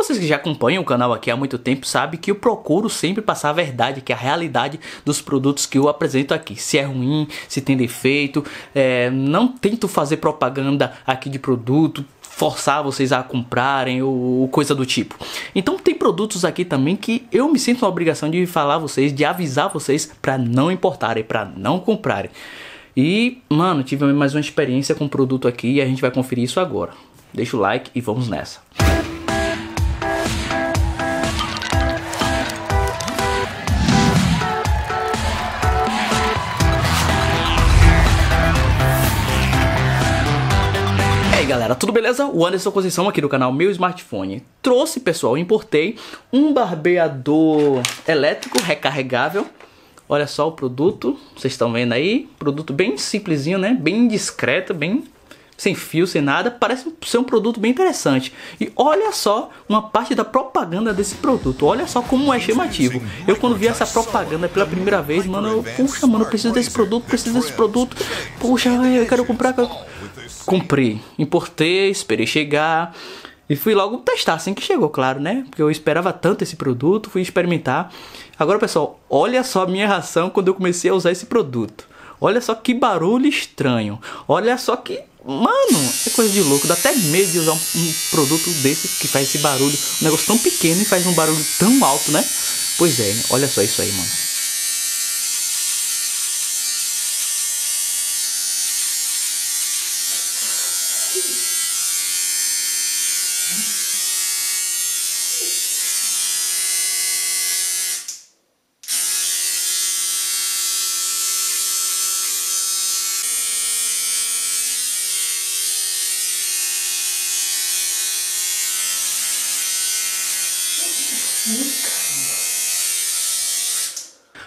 Vocês que já acompanham o canal aqui há muito tempo sabem que eu procuro sempre passar a verdade, que é a realidade dos produtos que eu apresento aqui. Se é ruim, se tem defeito, é, não tento fazer propaganda aqui de produto, forçar vocês a comprarem ou, coisa do tipo. Então tem produtos aqui também que eu me sinto na obrigação de falar a vocês, de avisar vocês para não importarem, para não comprarem. E, mano, tive mais uma experiência com um produto aqui e a gente vai conferir isso agora. Deixa o like e vamos nessa. aí galera, tudo beleza? O Anderson Conceição aqui do canal Meu Smartphone Trouxe pessoal, importei um barbeador elétrico recarregável Olha só o produto, vocês estão vendo aí Produto bem simplesinho né, bem discreto, bem sem fio, sem nada Parece ser um produto bem interessante E olha só uma parte da propaganda desse produto Olha só como é chamativo Eu quando vi essa propaganda pela primeira vez Mano, eu, puxa mano, eu preciso desse produto, preciso desse produto Puxa, eu quero comprar, eu comprei, importei, esperei chegar e fui logo testar assim que chegou, claro, né? Porque eu esperava tanto esse produto, fui experimentar. Agora, pessoal, olha só a minha ração quando eu comecei a usar esse produto. Olha só que barulho estranho. Olha só que. Mano, é coisa de louco. Dá até medo de usar um, um produto desse que faz esse barulho. Um negócio tão pequeno e faz um barulho tão alto, né? Pois é, olha só isso aí, mano.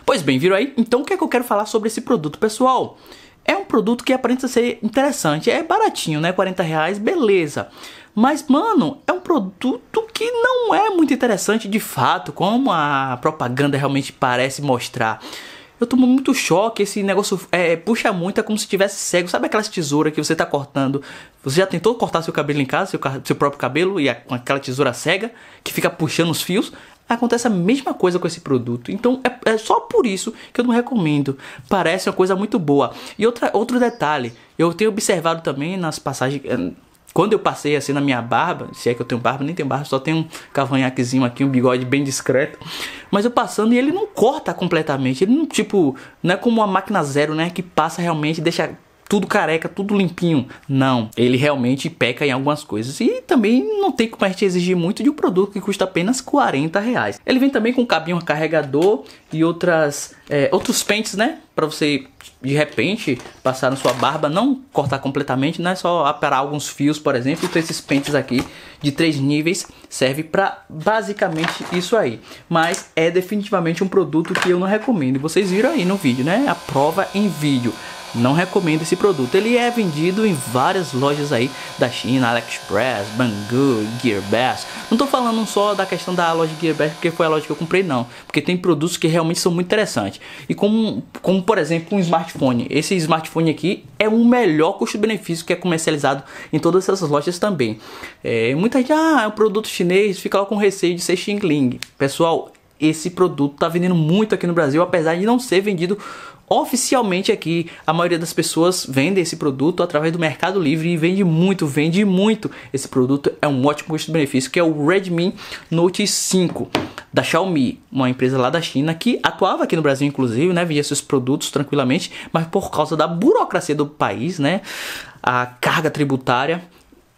Pois bem, viram aí? Então o que é que eu quero falar sobre esse produto, pessoal? É um produto que aparenta ser interessante, é baratinho, né? 40 reais, beleza. Mas, mano, é um produto que não é muito interessante de fato, como a propaganda realmente parece mostrar eu tomo muito choque, esse negócio é, puxa muito, é como se tivesse cego. Sabe aquelas tesoura que você tá cortando? Você já tentou cortar seu cabelo em casa, seu, seu próprio cabelo, e com aquela tesoura cega que fica puxando os fios? Acontece a mesma coisa com esse produto. Então é, é só por isso que eu não recomendo. Parece uma coisa muito boa. E outra, outro detalhe, eu tenho observado também nas passagens. Eh, quando eu passei assim na minha barba, se é que eu tenho barba, nem tenho barba, só tenho um cavanhaquezinho aqui, um bigode bem discreto mas eu passando e ele não corta completamente. Ele não, tipo, não é como uma máquina zero, né? Que passa realmente, deixa tudo careca, tudo limpinho. Não, ele realmente peca em algumas coisas. E também não tem como a gente exigir muito de um produto que custa apenas 40 reais. Ele vem também com cabinho carregador e outras, é, outros pentes, né? Para você de repente passar na sua barba, não cortar completamente, não é só aparar alguns fios, por exemplo. Então, esses pentes aqui de três níveis serve para basicamente isso aí. Mas é definitivamente um produto que eu não recomendo. Vocês viram aí no vídeo, né? A prova em vídeo não recomendo esse produto. Ele é vendido em várias lojas aí da China, AliExpress, Banggood, Gearbest. Não estou falando só da questão da loja Gearbest, porque foi a loja que eu comprei não, porque tem produtos que realmente são muito interessantes. E como, como por exemplo, um smartphone. Esse smartphone aqui é o melhor custo-benefício que é comercializado em todas essas lojas também. É, muita gente, ah, é um produto chinês, fica lá com receio de ser Xing Ling. Pessoal, esse produto está vendendo muito aqui no Brasil, apesar de não ser vendido oficialmente aqui. A maioria das pessoas vende esse produto através do Mercado Livre e vende muito, vende muito. Esse produto é um ótimo custo-benefício, que é o Redmi Note 5 da Xiaomi, uma empresa lá da China que atuava aqui no Brasil inclusive, né, vendia seus produtos tranquilamente, mas por causa da burocracia do país, né, a carga tributária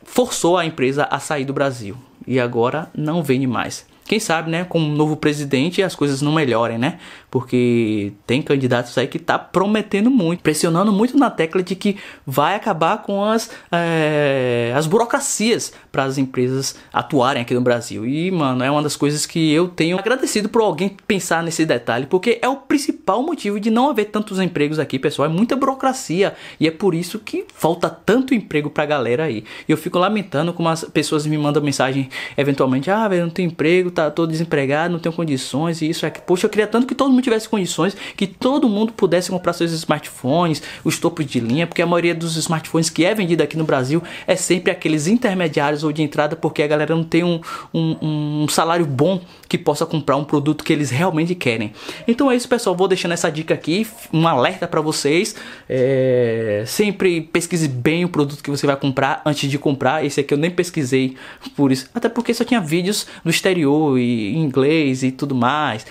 forçou a empresa a sair do Brasil e agora não vende mais quem sabe, né, com um novo presidente as coisas não melhorem, né? porque tem candidatos aí que tá prometendo muito, pressionando muito na tecla de que vai acabar com as, é, as burocracias para as empresas atuarem aqui no Brasil. E, mano, é uma das coisas que eu tenho agradecido por alguém pensar nesse detalhe, porque é o principal motivo de não haver tantos empregos aqui, pessoal. É muita burocracia e é por isso que falta tanto emprego pra galera aí. E eu fico lamentando como as pessoas me mandam mensagem eventualmente: ah, velho, não tem emprego, tá todo desempregado, não tenho condições e isso é que, poxa, eu queria tanto que todo mundo tivesse condições, que todo mundo pudesse comprar seus smartphones, os topos de linha, porque a maioria dos smartphones que é vendido aqui no Brasil é sempre aqueles intermediários ou de entrada, porque a galera não tem um, um, um salário bom que possa comprar um produto que eles realmente querem. Então é isso, pessoal. Vou deixando essa dica aqui, um alerta para vocês. É... Sempre pesquise bem o produto que você vai comprar antes de comprar. Esse aqui eu nem pesquisei por isso, até porque só tinha vídeos no exterior e inglês e tudo mais.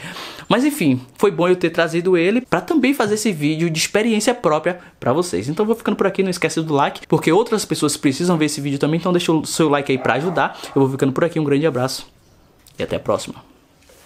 Mas enfim, foi foi bom eu ter trazido ele para também fazer esse vídeo de experiência própria para vocês. Então vou ficando por aqui, não esquece do like, porque outras pessoas precisam ver esse vídeo também, então deixa o seu like aí para ajudar. Eu vou ficando por aqui, um grande abraço e até a próxima.